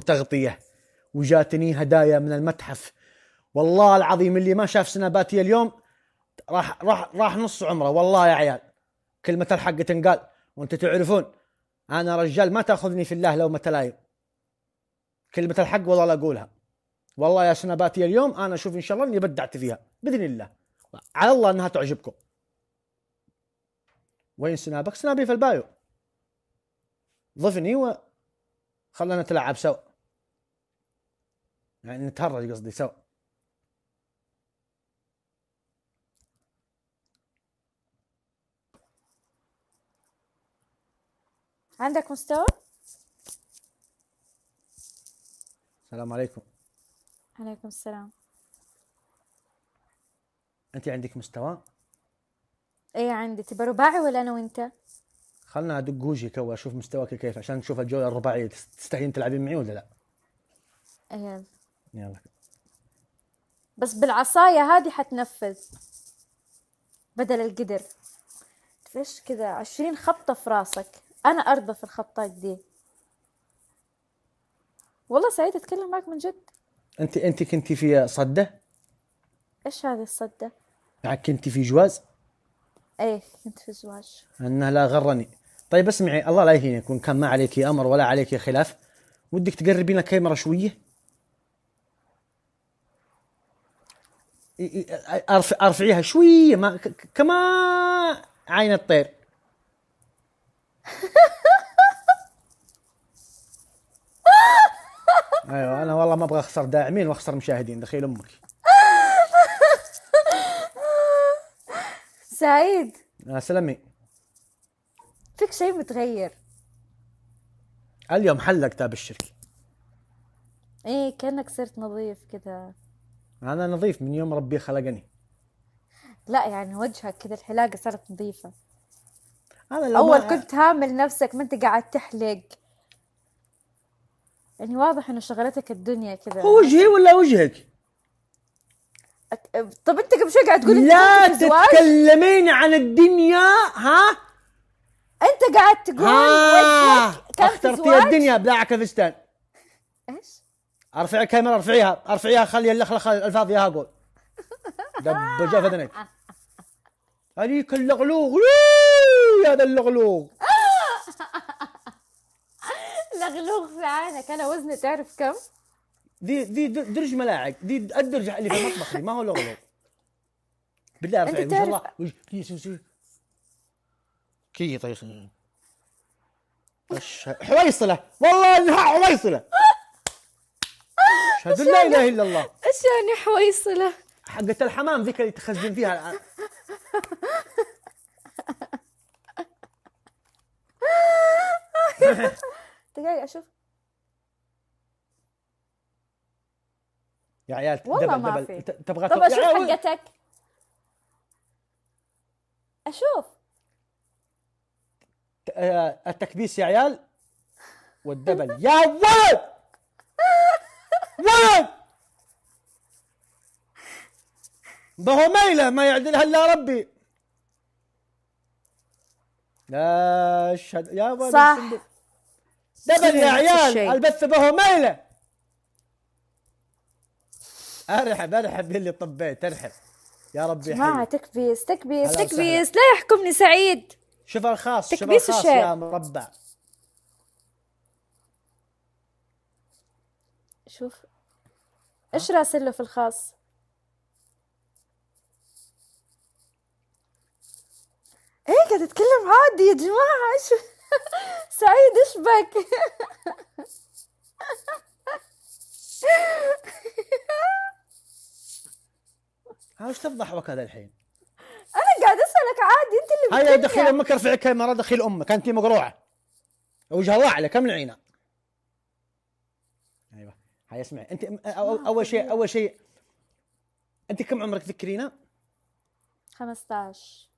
تغطية وجاتني هدايا من المتحف والله العظيم اللي ما شاف سناباتي اليوم راح راح راح نص عمره والله يا عيال كلمة الحق تنقال وانتم تعرفون انا رجال ما تاخذني في الله لو متلايم كلمة الحق والله لا اقولها والله يا سناباتي اليوم انا اشوف ان شاء الله اني بدعت فيها باذن الله على الله انها تعجبكم وين سنابك سنابي في البايو ضفني و خلنا نتلعب سوا يعني نتهرج قصدي سوا عندك مستوى؟ السلام عليكم عليكم السلام انت عندك مستوى؟ ايه عندي تبى رباعي ولا انا وانت؟ خلنا ادق وجهك تو اشوف مستواك كيف عشان نشوف الجوله الرباعيه تستحيين تلعبين معي ولا لا؟ يلا يلا بس بالعصايه هذه حتنفذ بدل القدر فيش كذا عشرين خبطة في راسك أنا أرضى في الخبطات دي والله سعيد أتكلم معك من جد أنت أنت كنتي في صدة؟ إيش هذه الصدة؟ كنتي في جواز؟ إيه كنت في زواج أنه لا غرني طيب اسمعي الله لا يهينك وان كان ما عليك امر ولا عليك خلاف ودك تقربين الكاميرا شويه ارفعيها شويه ما كما عين الطير ايوه انا والله ما ابغى اخسر داعمين واخسر مشاهدين دخيل امك سعيد آه، يا فيك شيء متغير اليوم حل كتاب الشرك ايه كانك صرت نظيف كده انا نظيف من يوم ربي خلقني لا يعني وجهك كده الحلاقه صارت نظيفه انا لو اول ما... كنت هامل نفسك ما انت قاعد تحلق يعني واضح انه شغلتك الدنيا كذا هو وجهي ولا وجهك؟ طب انت قبل شوي قاعد تقول لا تتكلمين عن الدنيا ها انت قاعد تقول آه وجهك كم اخترتي الدنيا بلا كلفستان ايش؟ ارفعي الكاميرا ارفعيها ارفعيها خلي اللخلخه الفاضيه ها اقول دب في اذنك هذيك اللغلوغ يا ذا اللغلوغ لغلوغ في عينك انا وزني تعرف كم؟ دي دي درج ملاعق دي الدرج اللي في المطبخ ما هو لغلوغ بالله ارفعي ما شاء الله شي طيب حويصله والله انها حويصله اشهد لا اله الا الله ايش يعني حويصله؟ حقت الحمام ذيك اللي تخزن فيها الان دقيقة أشوف يا عيال والله ما في تبغى طب أشوف حقتك أشوف آه، التكبيس يا عيال والدبل يا ولد ولد ما هو ميلة ما يعدلها إلا ربي لا أشهد يا ولد صح دبل يا عيال البث ما ميلة أرحب أرحب باللي طبيت أرحب يا ربي جماعة تكبيس تكبيس تكبيس لا يحكمني سعيد شوف الخاص شوف الخاص الشعر. يا مربع شوف ايش راسله في الخاص ايه قاعد تتكلم عادي يا جماعة ايش سعيد ايش بك ها وش تفضحوك هذا الحين لك عادي انت اللي هيا دخيل امك ارفعي الكاميرا دخيل امك انت مقروعه وجهها الله على كم العينه ايوه هيا اسمعي انت اول شيء اول شيء انت كم عمرك ذكرينا؟ 15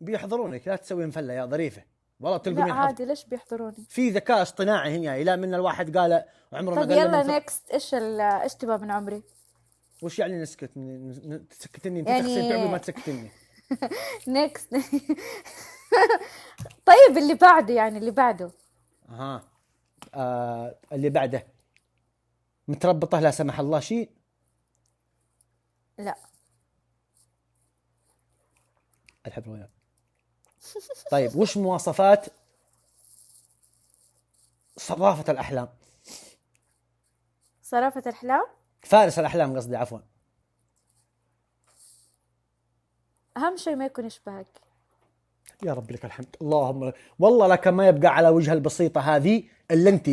بيحضرونك لا تسوين مفله يا ظريفه والله تلقوا لا عادي ليش بيحضروني؟ في ذكاء اصطناعي هنا لا من الواحد قال عمره ما طيب يلا نكست ايش ايش تبغى من عمري؟ وش يعني نسكت تسكتني انت يعني... تخسرين تعبي ما تسكتني نيكست طيب اللي بعده يعني اللي بعده اها آه اللي بعده متربطه لا سمح الله شيء لا الحب وياك طيب وش مواصفات صرافة الأحلام؟ صرافة الأحلام؟ فارس الأحلام قصدي عفوا اهم شيء ما يكون يشبهك يا رب لك الحمد اللهم والله لك ما يبقى على وجه البسيطه هذه الا انت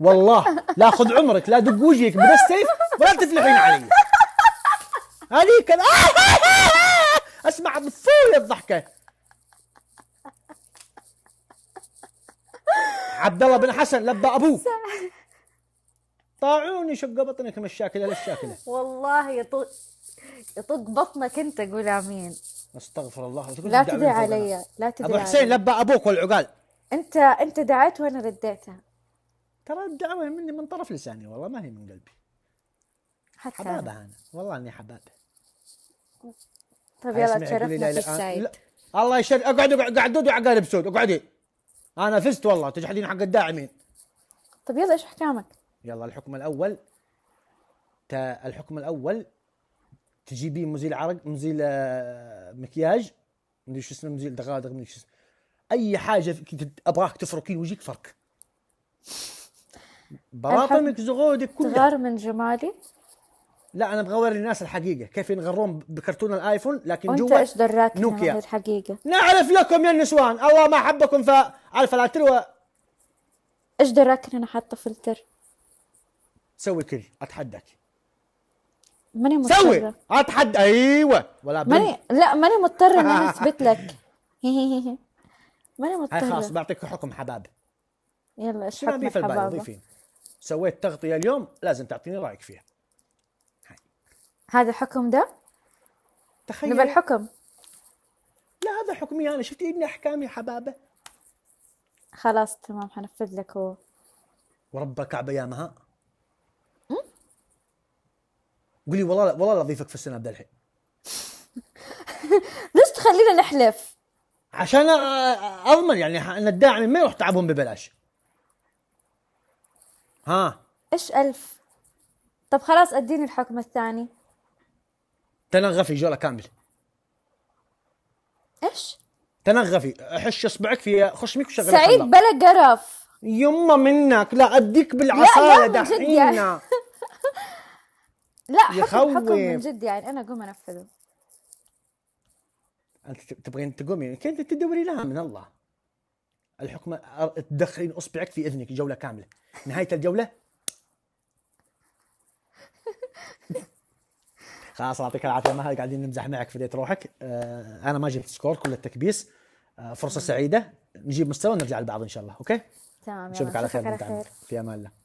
والله لا خذ عمرك لا دق وجهك بلا السيف ولا تفلحين علي هذيك اسمع بتصير الضحكه عبد الله بن حسن لبى ابوه طاعوني شق بطنك من الشاكله للشاكله والله يطق يطق بطنك انت قول امين استغفر الله لا تدعي علي لا تدعي ابو حسين لبى ابوك والعقال انت انت دعيت وانا رديتها ترى الدعوه مني من طرف لساني والله ما هي من قلبي حتى حبابه انا والله اني حبابه طيب يلا تشرفنا في السعيد الله يشرف اقعد اقعد قعدود وعقارب سود اقعدي انا فزت والله تجحدين حق الداعمين طيب يلا ايش احكامك؟ يلا الحكم الاول الحكم الاول تجيبين مزيل عرق مزيل آه، مكياج مدري شو اسمه مزيل دغادغ مدري شو اسمه اي حاجه ابغاك تفركين وجهك فرك براطمك زغودك كلها تغار من جمالي لا انا ابغى اوري الناس الحقيقه كيف ينغرون بكرتون الايفون لكن جوا ايش دراك نوكيا الحقيقه نعرف لكم يا النسوان الله ما حبكم فعارف لا تلوى ايش دراك انا حاطه فلتر سوي كل اتحداك ماني مضطره سوي اتحدى ايوه ولا ماني لا ماني مضطره اني اثبت لك ماني مضطره خلاص بعطيك حكم حباب يلا شو حبابي في البال ضيفين سويت تغطيه اليوم لازم تعطيني رايك فيها هذا حكم ده تخيل نبى الحكم لا هذا حكمي انا شفتي ابني احكامي حبابه خلاص تمام حنفذ لك هو وربك كعبه يا مها قولي والله والله لا اضيفك في السناب ده الحين ليش تخلينا نحلف؟ عشان اضمن يعني ان الداعم ما يروح تعبهم ببلاش ها ايش ألف؟ طب خلاص اديني الحكم الثاني تنغفي جوله كامله ايش؟ تنغفي حش اصبعك في خش ميك وشغل سعيد بلا قرف يما منك لا اديك بالعصايه دحين يعني. لا حكم حكم من جد يعني انا اقوم انفذه انت تبغين تقومي كنت تدوري لها من الله الحكم تدخلين اصبعك في اذنك جوله كامله نهايه الجوله خلاص يعطيك العافيه ما قاعدين نمزح معك في ديت روحك آه انا ما جبت سكور كل التكبيس آه فرصه سعيده نجيب مستوى ونرجع لبعض ان شاء الله اوكي تمام نشوفك على خير, خير. في امان الله